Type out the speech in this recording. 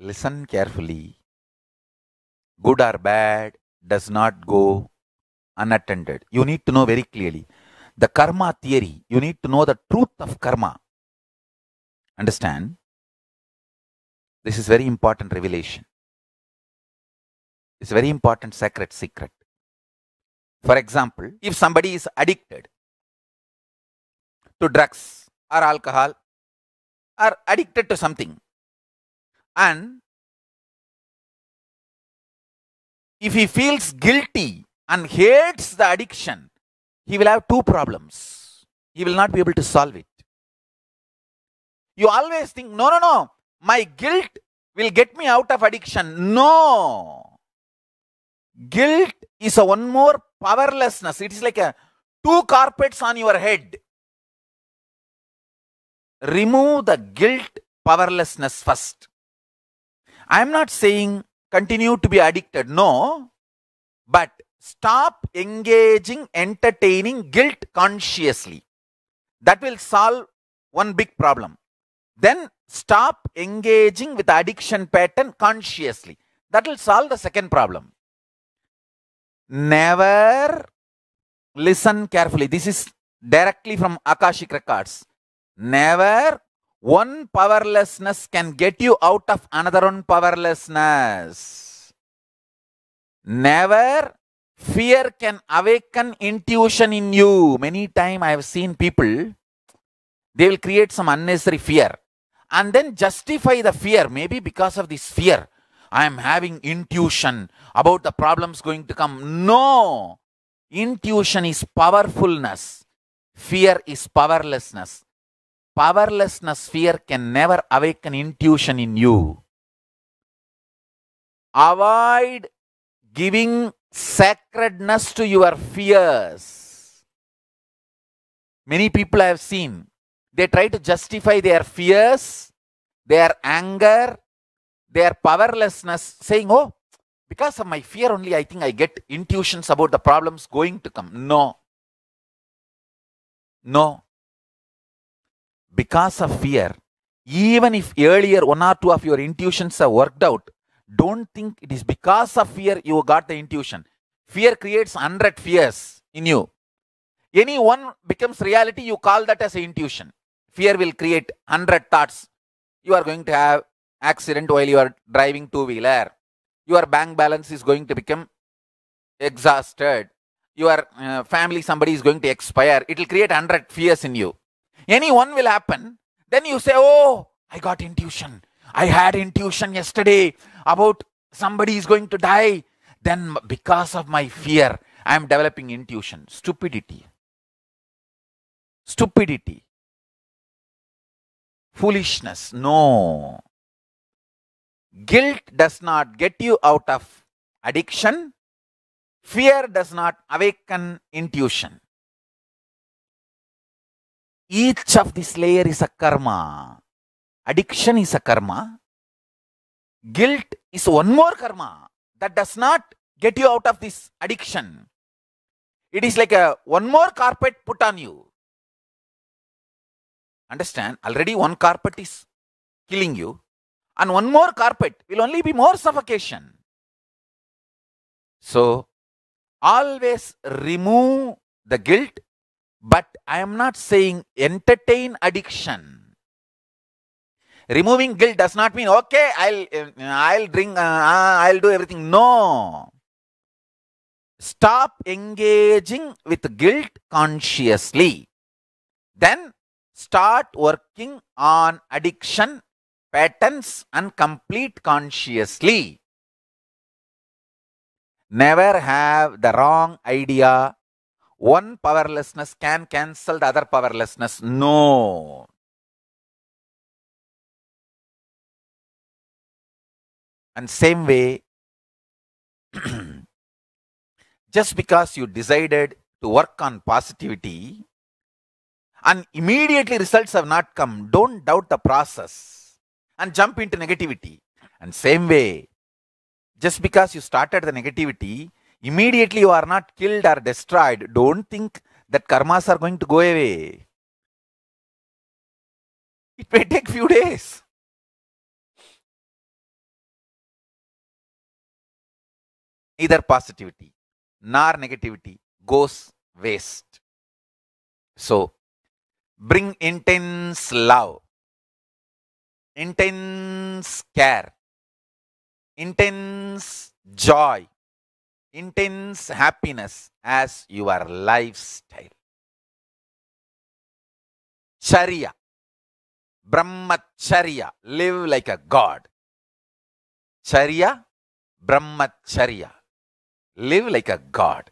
Listen carefully. Good or bad does not go unattended. You need to know very clearly. The karma theory, you need to know the truth of karma. Understand? This is very important revelation. It's very important sacred secret. For example, if somebody is addicted to drugs or alcohol or addicted to something, and if he feels guilty and hates the addiction, he will have two problems. He will not be able to solve it. You always think, no, no, no, my guilt will get me out of addiction. No. Guilt is a one more powerlessness. It is like a two carpets on your head. Remove the guilt powerlessness first. I'm not saying continue to be addicted, no, but stop engaging, entertaining guilt consciously. That will solve one big problem. Then stop engaging with addiction pattern consciously. That will solve the second problem. Never listen carefully. This is directly from Akashic Records. Never one powerlessness can get you out of another one powerlessness. Never fear can awaken intuition in you. Many time I have seen people, they will create some unnecessary fear and then justify the fear, maybe because of this fear. I am having intuition about the problems going to come. No! Intuition is powerfulness. Fear is powerlessness powerlessness fear can never awaken intuition in you. Avoid giving sacredness to your fears. Many people I have seen, they try to justify their fears, their anger, their powerlessness, saying, Oh, because of my fear only, I think I get intuitions about the problems going to come. No. No because of fear, even if earlier one or two of your intuitions have worked out, don't think it is because of fear you got the intuition. Fear creates 100 fears in you. Any one becomes reality, you call that as intuition. Fear will create 100 thoughts. You are going to have accident while you are driving two-wheeler. Your bank balance is going to become exhausted. Your uh, family, somebody is going to expire. It will create 100 fears in you. Anyone will happen, then you say, Oh, I got intuition. I had intuition yesterday about somebody is going to die. Then, because of my fear, I am developing intuition. Stupidity. Stupidity. Foolishness. No. Guilt does not get you out of addiction. Fear does not awaken intuition each of this layer is a karma. Addiction is a karma. Guilt is one more karma that does not get you out of this addiction. It is like a one more carpet put on you. Understand? Already one carpet is killing you, and one more carpet will only be more suffocation. So, always remove the guilt but I am not saying entertain addiction. Removing guilt does not mean okay, I'll I'll drink, uh, uh, I'll do everything. No. Stop engaging with guilt consciously. Then start working on addiction patterns and complete consciously. Never have the wrong idea one powerlessness can cancel the other powerlessness. No. And same way, just because you decided to work on positivity and immediately results have not come, don't doubt the process and jump into negativity. And same way, just because you started the negativity immediately you are not killed or destroyed, don't think that karmas are going to go away. It may take few days. Neither positivity nor negativity goes waste. So, bring intense love, intense care, intense joy, intense happiness as your lifestyle. Sharia, Brahmacharya, live like a god. Sharia, Brahmacharya, live like a god.